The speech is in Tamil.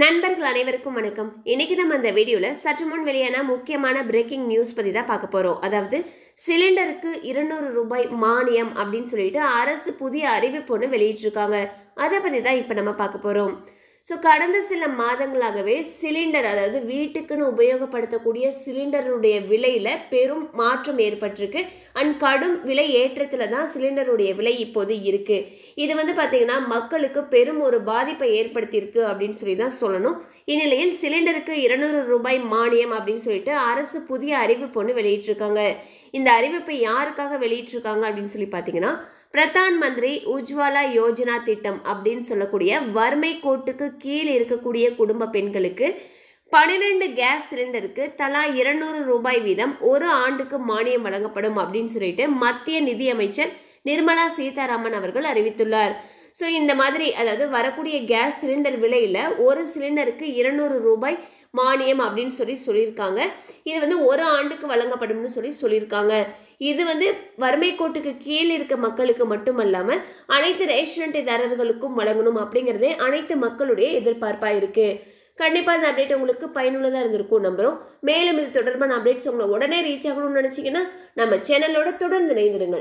நண்பர்கள் அனைவருக்கும் வணக்கம் இன்னைக்கு நம்ம அந்த வீடியோவில் சற்று முன் வெளியான முக்கியமான பிரேக்கிங் நியூஸ் பற்றி தான் பார்க்க போகிறோம் அதாவது சிலிண்டருக்கு இருநூறு ரூபாய் மானியம் அப்படின்னு சொல்லிட்டு அரசு புதிய அறிவிப்பு ஒன்று வெளியிட்டிருக்காங்க அதை பற்றி தான் இப்போ நம்ம பார்க்க போகிறோம் ஸோ கடந்த சில மாதங்களாகவே சிலிண்டர் அதாவது வீட்டுக்குன்னு உபயோகப்படுத்தக்கூடிய சிலிண்டருடைய விலையில் பெரும் மாற்றம் ஏற்பட்டிருக்கு அண்ட் கடும் விலை ஏற்றத்தில் தான் சிலிண்டருடைய விலை இப்போது இருக்குது இது வந்து பார்த்தீங்கன்னா மக்களுக்கு பெரும் ஒரு பாதிப்பை ஏற்படுத்தியிருக்கு அப்படின்னு சொல்லி தான் சொல்லணும் இந்நிலையில் சிலிண்டருக்கு இருநூறு ரூபாய் மானியம் அப்படின்னு சொல்லிட்டு அரசு புதிய அறிவிப்பு ஒன்று வெளியிட்டிருக்காங்க இந்த அறிவிப்பை யாருக்காக வெளியிட்டிருக்காங்க அப்படின்னு சொல்லி பார்த்தீங்கன்னா பிரதான் மந்திரி உஜ்வாலா யோஜனா திட்டம் அப்படின்னு சொல்லக்கூடிய வறுமை கோட்டுக்கு கீழே இருக்கக்கூடிய குடும்ப பெண்களுக்கு பன்னிரெண்டு கேஸ் சிலிண்டருக்கு தலா இருநூறு ரூபாய் வீதம் ஒரு ஆண்டுக்கு மானியம் வழங்கப்படும் அப்படின்னு சொல்லிட்டு மத்திய நிதியமைச்சர் நிர்மலா சீதாராமன் அவர்கள் அறிவித்துள்ளார் ஸோ இந்த மாதிரி அதாவது வரக்கூடிய கேஸ் சிலிண்டர் விலையில் ஒரு சிலிண்டருக்கு இருநூறு ரூபாய் மானியம் அப்படின்னு சொல்லி சொல்லியிருக்காங்க இது வந்து ஒரு ஆண்டுக்கு வழங்கப்படும்னு சொல்லி சொல்லியிருக்காங்க இது வந்து வறுமை கோட்டுக்கு கீழே இருக்க மக்களுக்கு மட்டுமல்லாமல் அனைத்து ரேஷன் அட்டைதாரர்களுக்கும் வழங்கணும் அப்படிங்கிறதே அனைத்து மக்களுடைய எதிர்பார்ப்பாக இருக்குது கண்டிப்பாக இந்த அப்டேட் உங்களுக்கு பயனுள்ளதாக இருந்திருக்கும் நம்புகிறோம் மேலும் இது தொடர்பான அப்டேட்ஸ் உங்களை உடனே ரீச் ஆகணும்னு நினச்சிங்கன்னா நம்ம சேனலோட தொடர்ந்து இணைந்திருங்கள்